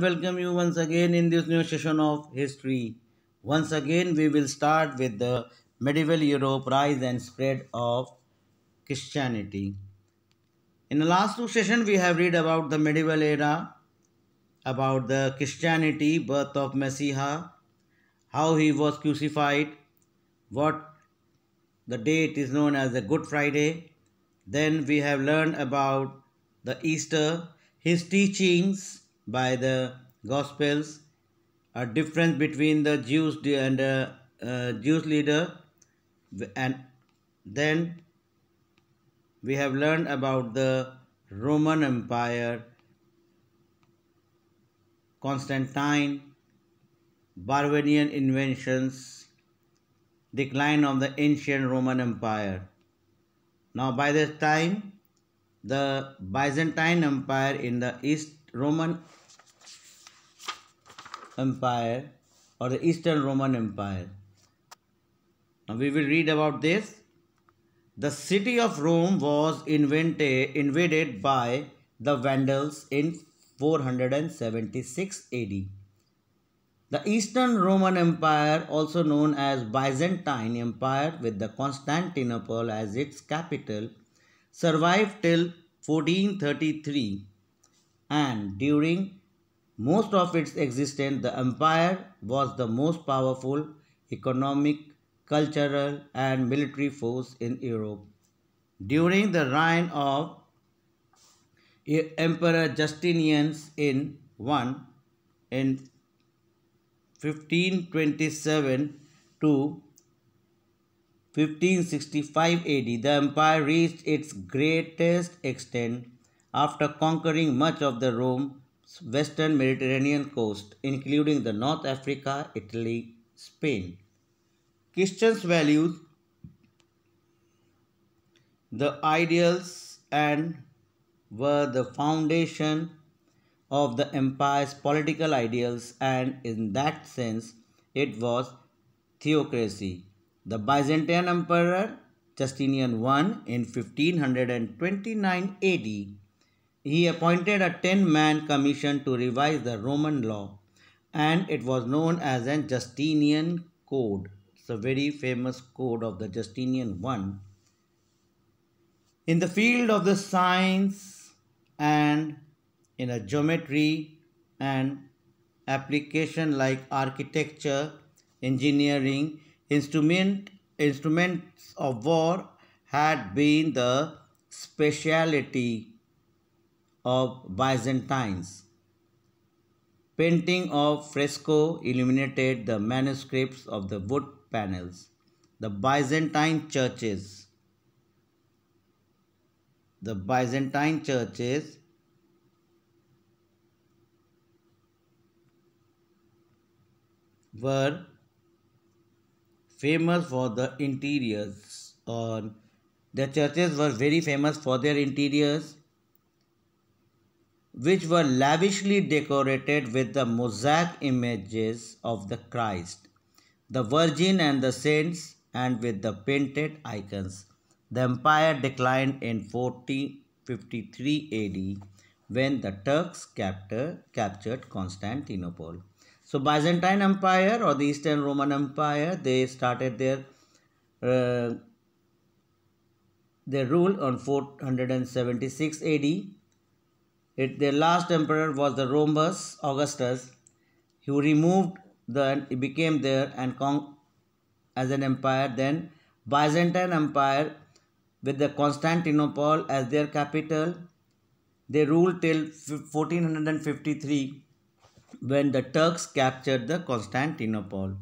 welcome you once again in this new session of history. Once again, we will start with the medieval Europe rise and spread of Christianity. In the last two sessions, we have read about the medieval era, about the Christianity, birth of Messiah, how he was crucified, what the date is known as the Good Friday. Then we have learned about the Easter, his teachings, by the Gospels a difference between the Jews and the uh, uh, Jewish leader and then we have learned about the Roman Empire, Constantine, Barbarian inventions, decline of the ancient Roman Empire. Now by this time, the Byzantine Empire in the east Roman Empire or the Eastern Roman Empire. Now we will read about this. The city of Rome was invented, invaded by the Vandals in 476 AD. The Eastern Roman Empire, also known as Byzantine Empire with the Constantinople as its capital, survived till 1433 and during most of its existence the empire was the most powerful economic, cultural and military force in Europe. During the reign of Emperor Justinian's in 1 in 1527 to 1565 AD, the empire reached its greatest extent after conquering much of the Rome's western Mediterranean coast, including the North Africa, Italy, Spain. Christians valued the ideals and were the foundation of the empire's political ideals and in that sense it was theocracy. The Byzantine Emperor Justinian I in 1529 AD he appointed a 10-man commission to revise the Roman law and it was known as a Justinian Code. It's a very famous code of the Justinian one. In the field of the science and in a geometry and application like architecture, engineering, instrument, instruments of war had been the speciality of Byzantines. Painting of fresco illuminated the manuscripts of the wood panels. The Byzantine churches. The Byzantine churches were famous for the interiors or the churches were very famous for their interiors which were lavishly decorated with the mosaic images of the Christ, the Virgin and the saints, and with the painted icons. The empire declined in 1453 AD when the Turks captor, captured Constantinople. So Byzantine Empire or the Eastern Roman Empire, they started their uh, their rule on 476 AD it, their last emperor was the Romus Augustus, He removed the he became there and con as an empire. Then Byzantine Empire, with the Constantinople as their capital, they ruled till 1453 when the Turks captured the Constantinople.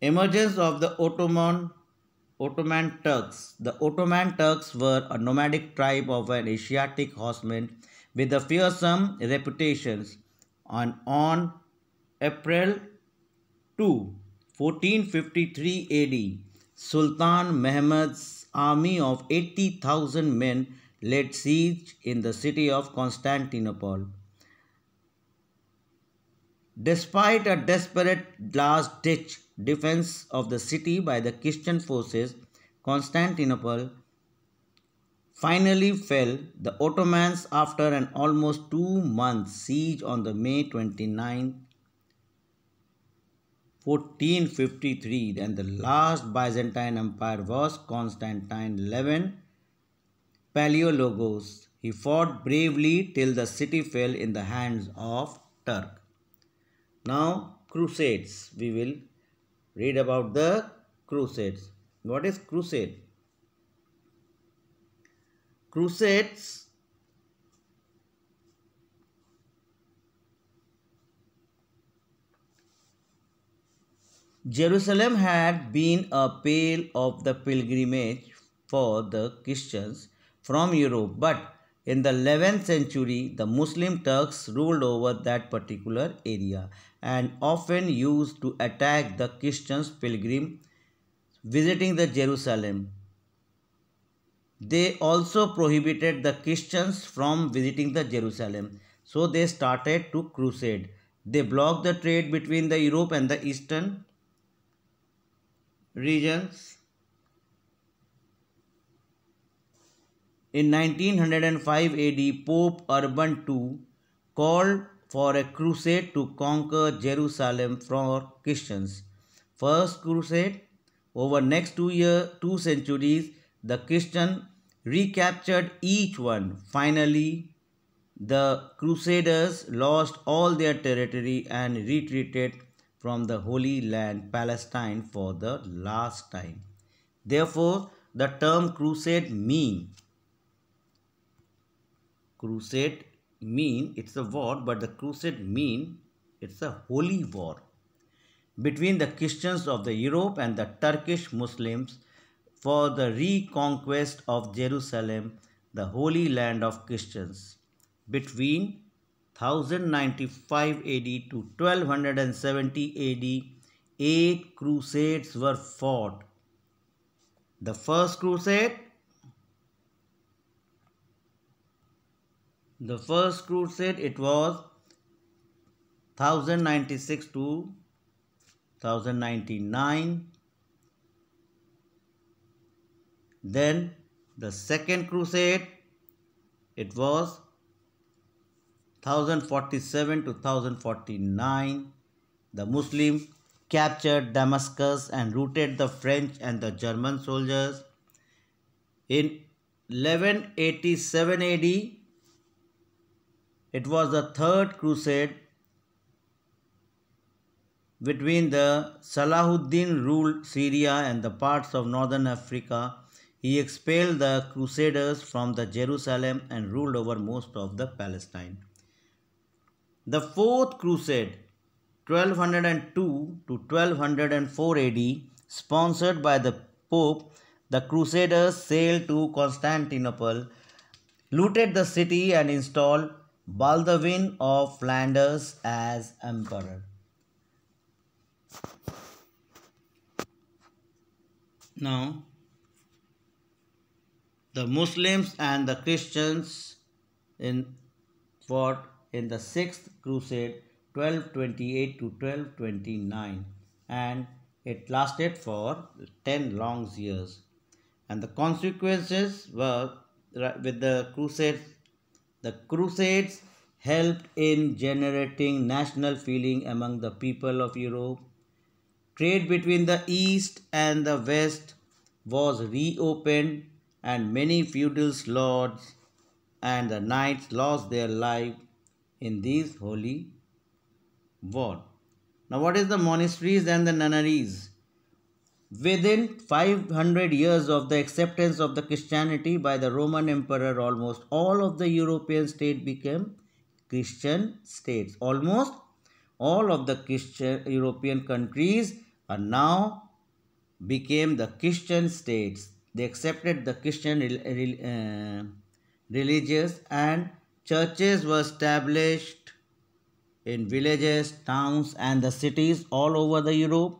Emergence of the Ottoman Ottoman Turks. The Ottoman Turks were a nomadic tribe of an Asiatic horsemen with a fearsome reputations. And on April 2, 1453 AD, Sultan Mehmed's army of 80,000 men laid siege in the city of Constantinople. Despite a desperate last-ditch defense of the city by the Christian forces, Constantinople finally fell the Ottomans after an almost two-month siege on the May 29, 1453 and the last Byzantine Empire was Constantine XI Paleologos. He fought bravely till the city fell in the hands of Turk. Now Crusades. We will read about the Crusades. What is Crusade? crusades Jerusalem had been a pale of the pilgrimage for the Christians from Europe, but in the 11th century, the Muslim Turks ruled over that particular area and often used to attack the Christians pilgrim visiting the Jerusalem they also prohibited the Christians from visiting the Jerusalem. So they started to crusade. They blocked the trade between the Europe and the eastern regions. In 1905 AD, Pope Urban II called for a crusade to conquer Jerusalem for Christians. First crusade, over next two year, two centuries, the Christian recaptured each one. Finally, the Crusaders lost all their territory and retreated from the Holy Land Palestine for the last time. Therefore, the term crusade mean crusade mean it's a war but the crusade mean it's a holy war between the Christians of the Europe and the Turkish Muslims for the reconquest of Jerusalem, the holy land of Christians, between 1095 AD to 1270 AD, eight crusades were fought. The first crusade, the first crusade, it was 1096 to 1099. Then the second crusade, it was 1047 to 1049. The Muslims captured Damascus and routed the French and the German soldiers. In 1187 AD, it was the third crusade between the Salahuddin ruled Syria and the parts of northern Africa he expelled the Crusaders from the Jerusalem and ruled over most of the Palestine. The Fourth Crusade, 1202 to 1204 AD, sponsored by the Pope, the Crusaders sailed to Constantinople, looted the city and installed Baldwin of Flanders as emperor. Now, the Muslims and the Christians in fought in the Sixth Crusade 1228 to 1229 and it lasted for 10 long years and the consequences were with the crusades the crusades helped in generating national feeling among the people of Europe trade between the east and the west was reopened and many feudal lords and the knights lost their life in these holy war. Now what is the monasteries and the nunneries? Within 500 years of the acceptance of the Christianity by the Roman Emperor, almost all of the European states became Christian states. Almost all of the Christian European countries are now became the Christian states. They accepted the Christian uh, religious and churches were established in villages, towns and the cities all over the Europe.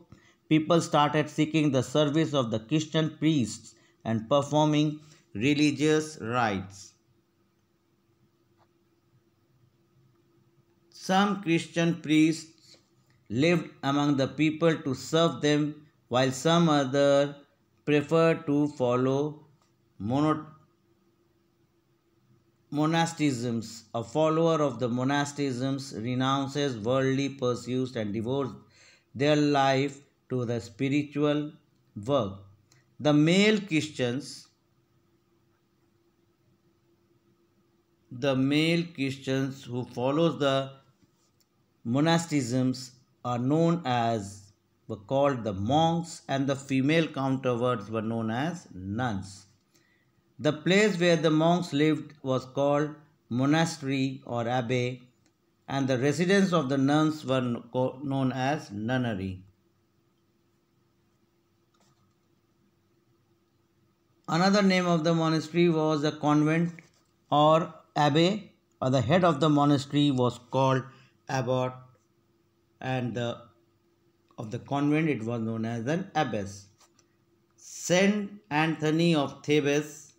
People started seeking the service of the Christian priests and performing religious rites. Some Christian priests lived among the people to serve them while some other prefer to follow monot monasticisms. A follower of the monasticisms renounces worldly pursuits and devotes their life to the spiritual work. The male Christians the male Christians who follows the monasticisms are known as were called the monks and the female counterparts were known as nuns. The place where the monks lived was called monastery or abbey and the residence of the nuns were known as nunnery. Another name of the monastery was the convent or abbey or the head of the monastery was called abbot and the of the convent, it was known as an abbess. Saint Anthony of Thebes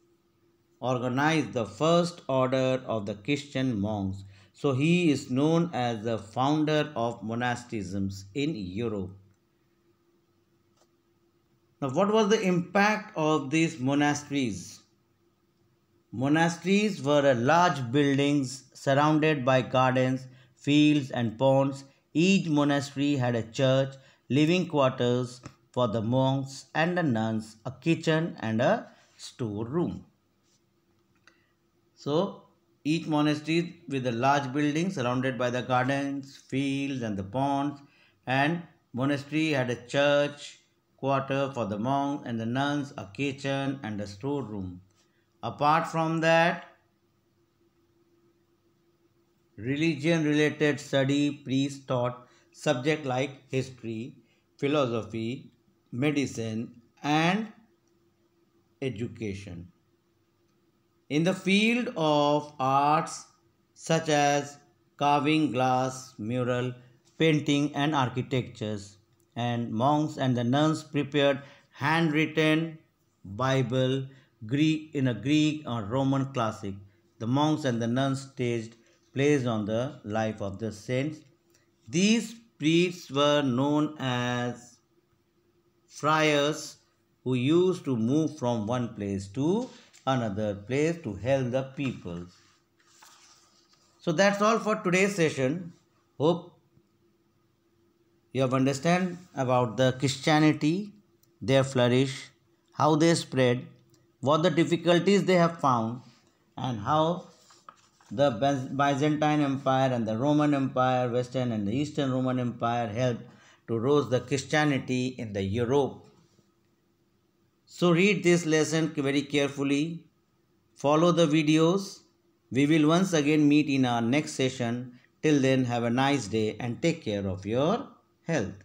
organized the first order of the Christian monks. So he is known as the founder of monasticisms in Europe. Now, what was the impact of these monasteries? Monasteries were large buildings surrounded by gardens, fields, and ponds each monastery had a church, living quarters for the monks and the nuns, a kitchen and a storeroom. So, each monastery with a large building surrounded by the gardens, fields and the ponds and monastery had a church, quarter for the monks and the nuns, a kitchen and a storeroom. Apart from that, religion related study priest taught subject like history philosophy medicine and education in the field of arts such as carving glass mural painting and architectures and monks and the nuns prepared handwritten bible greek in a greek or roman classic the monks and the nuns staged placed on the life of the saints. These priests were known as friars who used to move from one place to another place to help the people. So that's all for today's session. Hope you have understand about the Christianity, their flourish, how they spread, what the difficulties they have found and how the Byzantine Empire and the Roman Empire, Western and the Eastern Roman Empire helped to rose the Christianity in the Europe. So read this lesson very carefully. Follow the videos. We will once again meet in our next session. Till then, have a nice day and take care of your health.